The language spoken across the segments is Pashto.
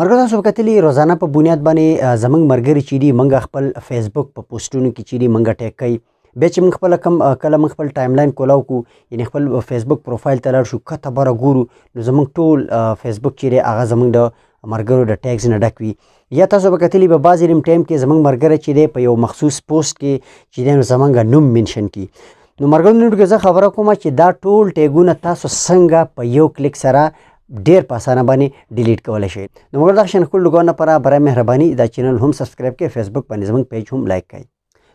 مرګ تاسو وکړلې روزانه په بنیاد باندې زمنګ مرګري چيري منګه خپل فیسبوک په پوسټونو کې چيري منګه ټیک کوي به چې موږ خپل کم کله موږ خپل ټایم لاین کولاو کو یعنی خپل فیسبوک پروفایل ته لاړ شو کته بره ګورو نو زمونږ ټول فیسبوک چیرې هغه زمونږ د مرګرو د ټیکس نه ډک وي یا تاسو به کتلی به بعضې نیم ټایم کې زمونږ مرګره چې دی په یو مخصوص پوسټ کې چې دی نو زمونږ نوم منشن کی نو مرګرو نو زه خبره کوم چې دا ټول ټیګونه تاسو څنګه په یو کلیک سره ډیر په اسانه باندې ډیلیټ کولای شئ نو موږ دا شین خپل لګونه پر برای مهرباني دا چینل هم سبسکرایب کړئ فیسبوک باندې زموږ پیج هم لایک کړئ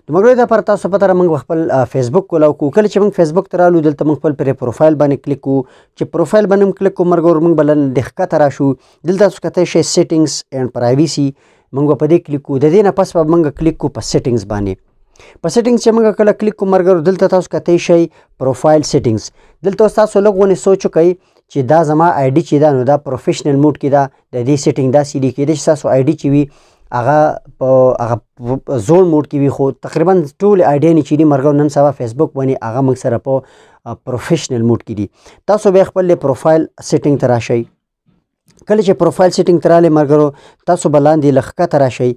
د موږ دا پر تاسو پته موږ خپل فیسبوک کولاو کو کله چې موږ فیسبوک ته رالو دلته موږ خپل پر پروفایل باندې کلیک کو چې پروفایل باندې موږ کلیک کو مرګور موږ بلن دښکته ترا شو دلته تاسو کته شي سیټینګز اینڈ پرایویسي موږ په دې کلیک کو د دې نه پس به موږ کلیک کو په سیټینګز باندې په سیټینګ چې موږ کله کلیک کوم مرګر دلته تاسو کته شي پروفایل سیټینګز دلته تاسو لګونه سوچ کوي چې دا زما آی ډي چې دا نو دا پروفیشنل موډ کې دا د دې سیټینګ دا سی ډي کې د تاسو آی ډي چې وي هغه په هغه زون موډ کې وي خو تقریبا ټول آی ډي نه چې دی مرګو نن سبا فیسبوک باندې هغه موږ سره په پروفیشنل موډ کې دي تاسو به خپل پروفایل سیټینګ ته راشئ کله چې پروفایل سیټینګ تراله مرګرو تاسو بلاندې لخکه تراشي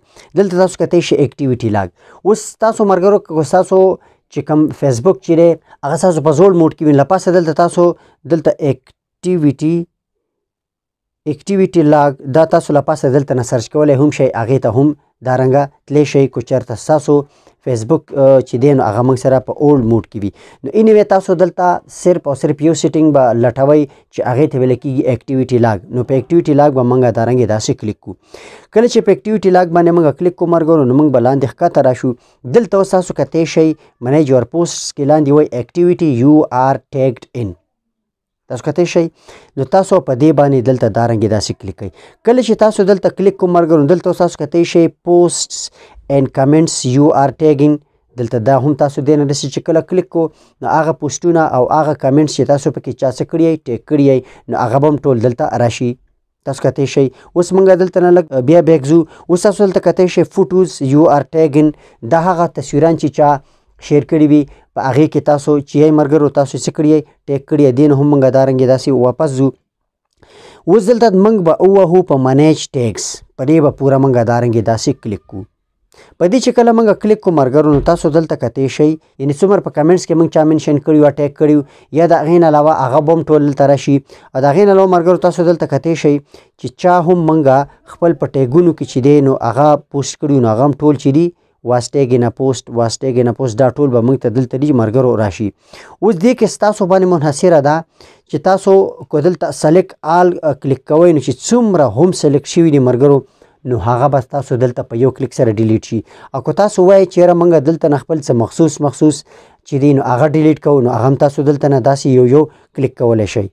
دلته تاسو کته شي اکټیویټي لاګ اوس تاسو مرګرو کو تاسو چې کوم فیسبوک چیرې هغه تاسو په زول موډ کې وین لپاسه دلته تاسو دلته اک اکټیویټي اکټیویټي لاګ دا تاسو لپاره دلته نه سرچ کولای هم شي هغه ته هم دارنګه تلی شي کو چرته تاسو فیسبوک چې دین هغه موږ سره په اولډ موډ کې وي نو اني وی تاسو دلته صرف او صرف یو سیټینګ به لټوي چې هغه ته ویل کېږي اکټیویټي لاګ نو په اکټیویټي لاګ به موږ دارنګه داسې کلیک کو کله چې په اکټیویټي لاګ باندې موږ کلیک کو مرګو نو موږ بلاندې ښکته راشو دلته تاسو کته شي منیج اور پوسټس کې لاندې وای اکټیویټي یو آر ټیګډ ان تاسو کته شئ نو تاسو په دې باندې دلته دارنګ داسې کلیک کړئ کله چې تاسو دلته کلیک کوم مرګون دلته تاسو کته شئ پوسټس اینڈ کمنټس یو آر ټیګینګ دلته دا هم تاسو دینه د چې کله کلیک کو نو هغه پوسټونه او هغه کمنټس چې تاسو پکې چا څه کړی ټیک کړی نو هغه هم ټول دلته راشي تاسو کته شئ اوس مونږ دلته نه لګ بیا بیک زو اوس تاسو دلته کته شئ فوټوز یو آر ټیګن دا هغه تصویران چې چا شیر کړی وي په هغه کې تاسو چې مرګرو تاسو څه کړی ټیک کړی دین هم موږ دارنګ داسې واپس ځو اوس دلته موږ به اوهو په منیج ټیکس په دې به پوره موږ دارنګ داسې کلیک کو په دې چې کله موږ کلیک کو مرګرو نو تاسو دلته کتئ شئ یعنی څومره په کمنټس کې موږ چا منشن کړیو ټیک کړیو یا د غین علاوه هغه بم ټول تر شي او د غین علاوه مرګرو تاسو دلته کتئ شئ چې چا هم موږ خپل په ټیګونو کې چې دی نو هغه پوسټ کړیو نو هغه ټول چې دی واسټیګ نه پوسټ واسټیګ نه پوسټ دا ټول به موږ ته دلته دي مرګرو راشي اوس دې کې ستاسو باندې منحصره ده چې تاسو کو دلته سلیک آل کلیک کوئ نو چې څومره هم سلیک شوي دي مرګرو نو هغه به تاسو دلته په یو کلیک سره ډیلیټ شي او که تاسو وایئ چېره موږ دلته نه خپل څه مخصوص مخصوص چې دی نو هغه ډیلیټ کوو نو هغه هم تاسو دلته نه داسې یو یو کلیک کولی شئ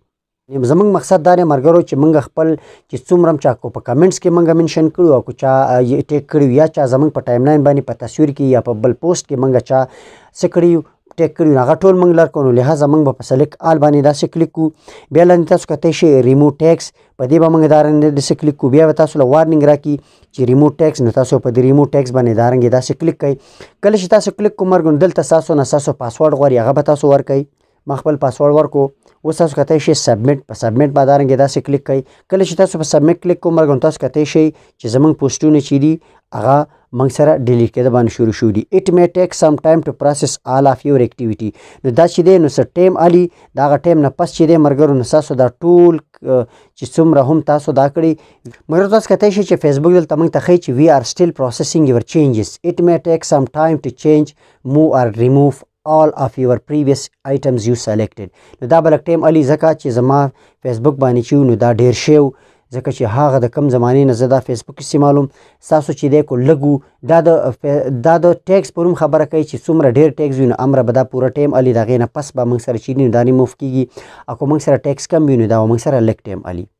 زمونږ مقصد دا دی مرګرو چې مونږ خپل چې څومره چا کو په کمنټس کې مونږ منشن کړو او چا یې ټیک کړو یا چا زمونږ په ټایم لاین باندې په تصویر کې یا په بل پوسټ کې مونږ چا سکړیو ټیک کړیو هغه ټول مونږ لر کړو لہذا مونږ به په سلیک آل باندې داسې کلیک کو بیا لاندې تاسو کته شي ریمو ټیکس په دې به مونږ دارنګ داسې کلیک کو بیا تاسو له وارنینګ راکې چې ریمو ټیکس نه تاسو په دې ریمو ټیکس باندې دارنګ داسې کلیک کړئ کله چې تاسو کلیک کومرګون دلته تاسو نه تاسو پاسورډ غواړي هغه به تاسو ورکړئ ما خپل پاسورډ ورکو اوس تاسو کته شي سبمټ په سبمټ باندې رنګ داسې کلیک کړئ کله چې تاسو په سبمټ کلیک کوم مرګون تاسو کته شي چې زمنګ پوسټونه چي دي هغه منګ سره ډیلیټ کېد باندې شروع شو دي اټ می ټیک سم ټایم ټو پروسس آل اف یور اکټیویټي نو دا چې دی نو سر ټایم علي دا غ ټایم نه پس چې دی مرګرو نو تاسو دا ټول چې څومره هم تاسو دا کړی مرګرو تاسو کته شي چې فیسبوک دلته موږ ته خی چې وی آر سټیل پروسسینګ یور چینجز اټ می ټیک سم ټایم ټو چینج مو آر ریموف all of your previous items you selected نو دا بلک ټیم علی زکه چې زما فیسبوک باندې چې نو دا ډیر شیو ځکه چې هغه د کم زمانې نه زه دا فیسبوک استعمالوم ساسو چې دی کو لګو دا د دا د ټیکس پروم خبره کوي چې څومره ډیر ټیکس وي نو امره به دا پوره ټیم علي دغې نه پس به موږ سره چینی دانی موف کیږي او که موږ سره ټیکس کم وي نو دا موږ سره لږ ټیم علي